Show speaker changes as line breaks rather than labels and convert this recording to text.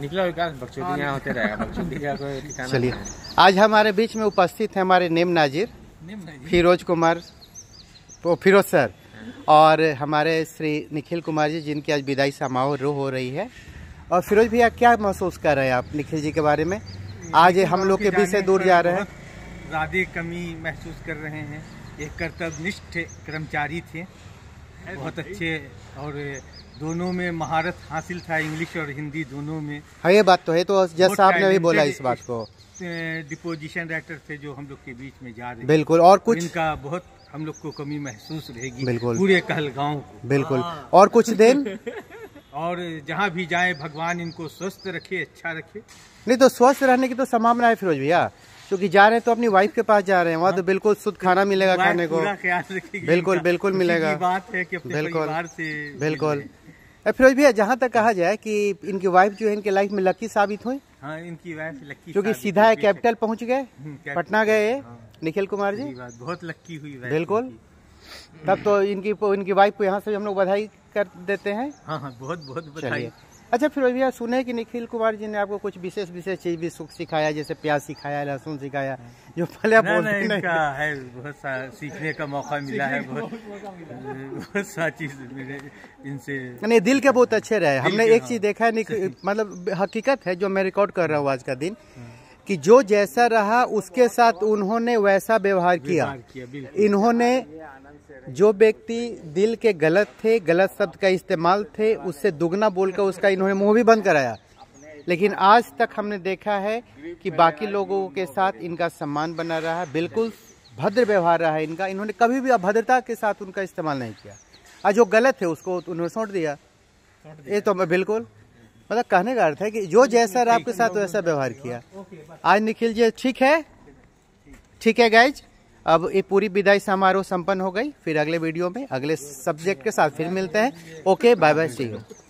निकला विकास होते रहेगा चलिए
आज हमारे बीच में उपस्थित है हमारे नेम नाजिर फिरोज कुमार फिरोज सर हाँ। और हमारे श्री निखिल कुमार जी जिनकी आज विदाई समारोह हो रही है और फिरोज भैया क्या महसूस कर रहे हैं आप निखिल जी के बारे में आज हम लोग के बीच से दूर जा रहे हैं
राधे कमी महसूस कर रहे हैं एक कर्तव्यनिष्ठ कर्मचारी थे बहुत अच्छे और दोनों में महारत हासिल था इंग्लिश और हिंदी दोनों में हाँ ये
बात तो है तो जज साहब ने भी बोला इस बात को
डिपोजिशन राइटर थे जो हम लोग के बीच में जा रहे बिल्कुल और कुछ इनका बहुत हम लोग को कमी महसूस रहेगी बिल्कुल पूरे कहलगांव
को बिल्कुल हाँ। और कुछ दिन
और जहाँ भी जाए भगवान इनको स्वस्थ रखे अच्छा रखे
नहीं तो स्वस्थ रहने की तो संभावना है फिरोज भैया क्योंकि जा रहे हैं तो अपनी वाइफ के पास जा रहे हैं वहाँ तो हाँ। बिल्कुल शुद्ध खाना मिलेगा खाने को
बिल्कुल बिल्कुल मिलेगा बात है कि बिल्कुल बिल्कुल
फिरोज भैया जहाँ तक कहा जाए कि इनकी वाइफ जो है इनके लाइफ में लकी साबित हाँ,
हुई इनकी वाइफ लकी क्योंकि सीधा कैपिटल
पहुँच गए हम्म, पटना गए निखिल कुमार जी बहुत लक्की हुई बिल्कुल तब तो इनकी इनकी वाइफ को यहाँ से हम लोग बधाई कर देते हैं
हाँ हाँ बहुत बहुत बधाई
अच्छा फिर भैया सुने कि निखिल कुमार जी ने आपको कुछ विशेष विशेष चीज भी सुख सिखाया जैसे प्याज सिखाया लहसुन सिखाया जो पहले आप नहीं, नहीं, नहीं। का
है बहुत सारा सीखने का मौका मिला है बहुत
बहुत
चीज मिले इनसे नहीं दिल के बहुत अच्छे रहे हमने एक चीज हाँ। देखा है
मतलब हकीकत है जो मैं रिकॉर्ड कर रहा हूँ आज का दिन हाँ। कि जो जैसा रहा उसके साथ उन्होंने वैसा व्यवहार किया इन्होंने जो व्यक्ति दिल के गलत थे गलत शब्द का इस्तेमाल थे उससे दुगना बोलकर उसका इन्होंने मुंह भी बंद कराया लेकिन आज तक हमने देखा है कि बाकी लोगों के साथ इनका सम्मान बना रहा है बिल्कुल भद्र व्यवहार रहा है इनका इन्होंने कभी भी अभद्रता के साथ उनका इस्तेमाल नहीं किया आज जो गलत है उसको उन्होंने सौंट दिया ये तो बिल्कुल मतलब कहने का अर्थ है कि जो जैसा आपके साथ वैसा व्यवहार किया आज निखिल जी ठीक है ठीक है गाइज अब ये पूरी विदाई समारोह संपन्न हो गई फिर अगले वीडियो में अगले सब्जेक्ट के साथ फिर मिलते हैं okay bye bye see you